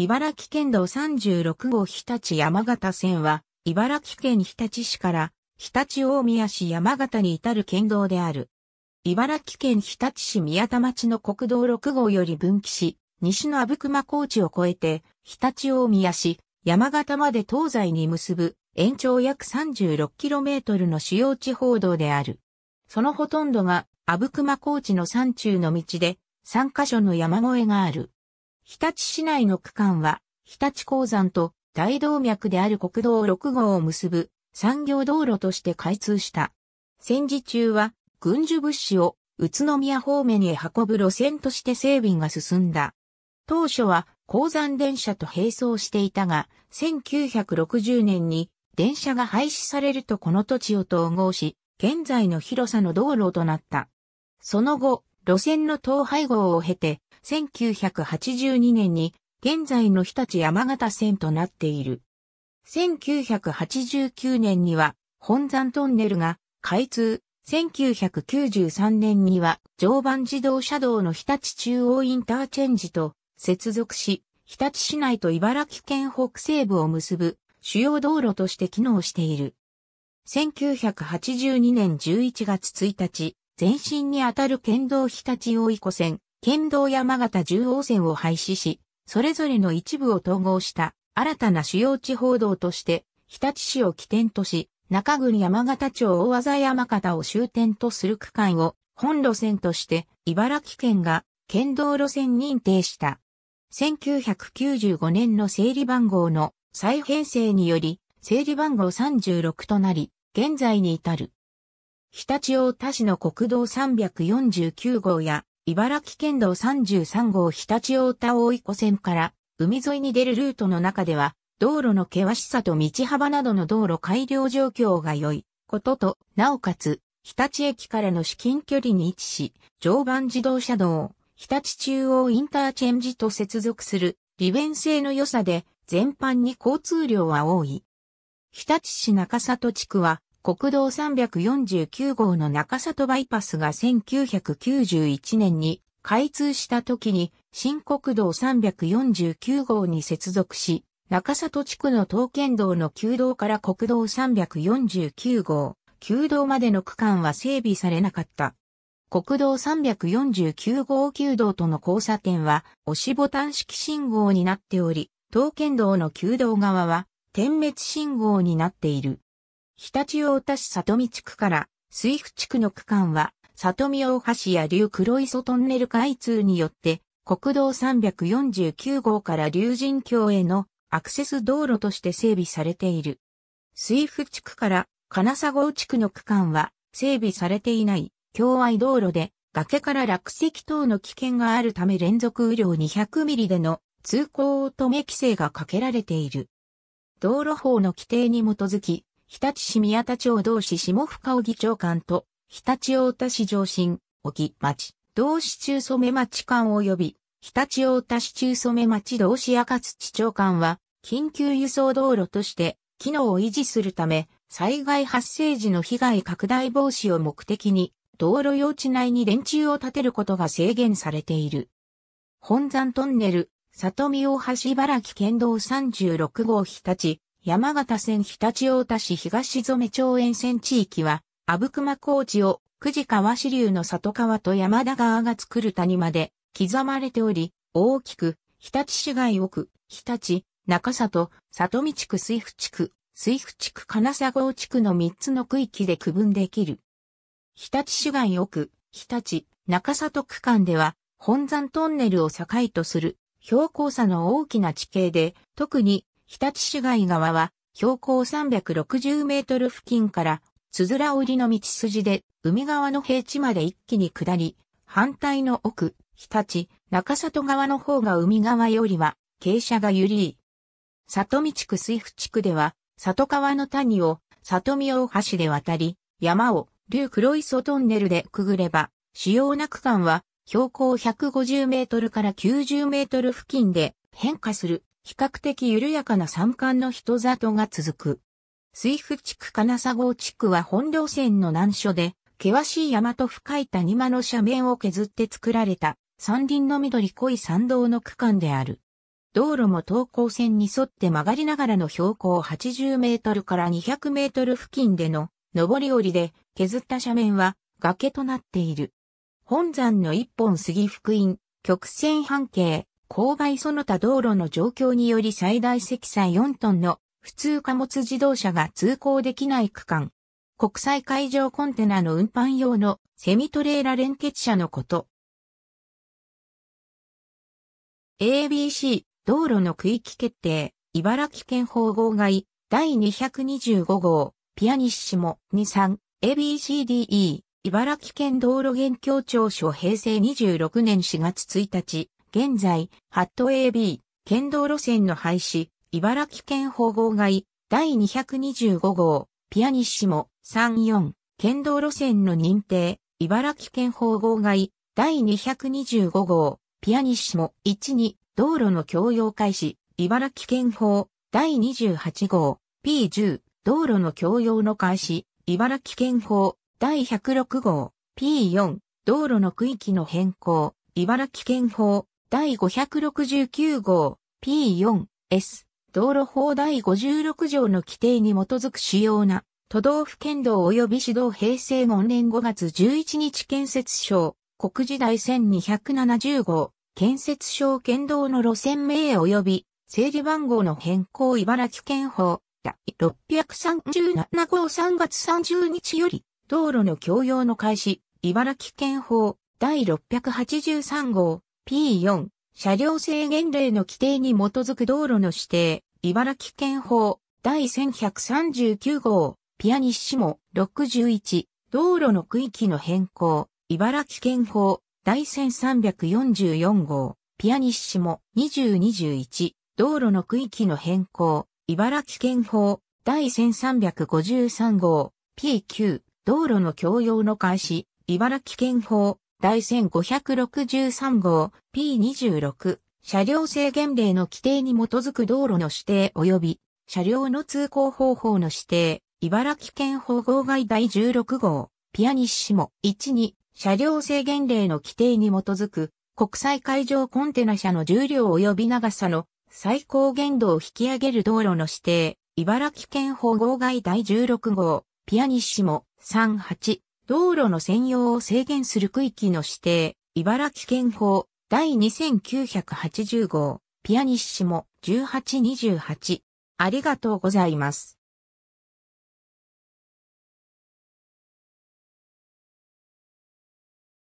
茨城県道36号日立山形線は、茨城県日立市から日立大宮市山形に至る県道である。茨城県日立市宮田町の国道6号より分岐し、西の阿武隈高地を越えて、日立大宮市山形まで東西に結ぶ延長約 36km の主要地方道である。そのほとんどが阿武隈高地の山中の道で、3カ所の山越えがある。日立市内の区間は、日立鉱山と大動脈である国道6号を結ぶ産業道路として開通した。戦時中は軍需物資を宇都宮方面へ運ぶ路線として整備が進んだ。当初は鉱山電車と並走していたが、1960年に電車が廃止されるとこの土地を統合し、現在の広さの道路となった。その後、路線の統廃合を経て、1982年に現在の日立山形線となっている。1989年には本山トンネルが開通。1993年には常磐自動車道の日立中央インターチェンジと接続し、日立市内と茨城県北西部を結ぶ主要道路として機能している。1982年11月1日、前身にあたる県道日立大井湖線、県道山形中央線を廃止し、それぞれの一部を統合した新たな主要地方道として、日立市を起点とし、中郡山形町大和山形を終点とする区間を本路線として茨城県が県道路線認定した。1995年の整理番号の再編成により整理番号36となり、現在に至る。常陸太田市の国道349号や、茨城県道33号日立大田大井湖線から、海沿いに出るルートの中では、道路の険しさと道幅などの道路改良状況が良いことと、なおかつ、日立駅からの至近距離に位置し、常磐自動車道、日立中央インターチェンジと接続する利便性の良さで、全般に交通量は多い。日立市中里地区は、国道349号の中里バイパスが1991年に開通した時に新国道349号に接続し、中里地区の東建道の旧道から国道349号、旧道までの区間は整備されなかった。国道349号旧道との交差点は押しボタン式信号になっており、東建道の旧道側は点滅信号になっている。日立大田市里見地区から水府地区の区間は、里見大橋や竜黒磯トンネル開通によって、国道349号から竜神橋へのアクセス道路として整備されている。水府地区から金佐郷地区の区間は整備されていない境外道路で崖から落石等の危険があるため連続雨量200ミリでの通行止め規制がかけられている。道路法の規定に基づき、日立市宮田町同市下深尾議長官と、日立大田市上新、沖町、同市中染町間及び、日立大田市中染町同市赤土長官は、緊急輸送道路として、機能を維持するため、災害発生時の被害拡大防止を目的に、道路用地内に電柱を建てることが制限されている。本山トンネル、里見大橋茨城県道36号日立、山形線日立大田市東染町沿線地域は、阿武隈高地を久慈川支流の里川と山田川が作る谷まで刻まれており、大きく、日立市街奥、日立、中里、里見地区水府地区、水府地区金砂郷地区の3つの区域で区分できる。日立市街奥、日立、中里区間では、本山トンネルを境とする、標高差の大きな地形で、特に日立市街側は標高360メートル付近からつづら折りの道筋で海側の平地まで一気に下り、反対の奥、日立、中里側の方が海側よりは傾斜が緩い。里見地区水府地区では、里川の谷を里見大橋で渡り、山を竜黒磯トンネルでくぐれば、主要な区間は標高150メートルから90メートル付近で変化する比較的緩やかな山間の人里が続く。水府地区金佐郷地区は本領線の難所で、険しい山と深い谷間の斜面を削って作られた山林の緑濃い山道の区間である。道路も東高線に沿って曲がりながらの標高80メートルから200メートル付近での上り下りで削った斜面は崖となっている。本山の一本杉福音、曲線半径勾配その他道路の状況により最大積載4トンの普通貨物自動車が通行できない区間。国際海上コンテナの運搬用のセミトレーラ連結車のこと。ABC 道路の区域決定茨城県法号外第225号ピアニッシモ23 ABCDE 茨城県道路現況庁所平成26年4月1日現在、ハット AB、県道路線の廃止、茨城県保号外、第225号、ピアニッシモ、34、県道路線の認定、茨城県保号外、第225号、ピアニッシモ、12、道路の共用開始、茨城県法、第28号、P10、道路の共用の開始、茨城県法、第106号、P4、道路の区域の変更、茨城県法、第569号 P4S 道路法第56条の規定に基づく主要な都道府県道及び指導平成5年5月11日建設省国時代1270号建設省県道の路線名及び整理番号の変更茨城県法第637号3月30日より道路の共用の開始茨城県法第683号 P4、車両制限令の規定に基づく道路の指定、茨城県法、第1139号、ピアニッシモ、61、道路の区域の変更、茨城県法、第1344号、ピアニッシモ、2021、道路の区域の変更、茨城県法、第1353号、P9、道路の共用の開始、茨城県法、第1563号 P26 車両制限令の規定に基づく道路の指定及び車両の通行方法の指定、茨城県保護外第16号、ピアニッシモ1に車両制限令の規定に基づく国際海上コンテナ車の重量及び長さの最高限度を引き上げる道路の指定、茨城県保護外第16号、ピアニッシモ38道路の専用を制限する区域の指定、茨城県法第2980号、ピアニッシモ1828。ありがとうございます。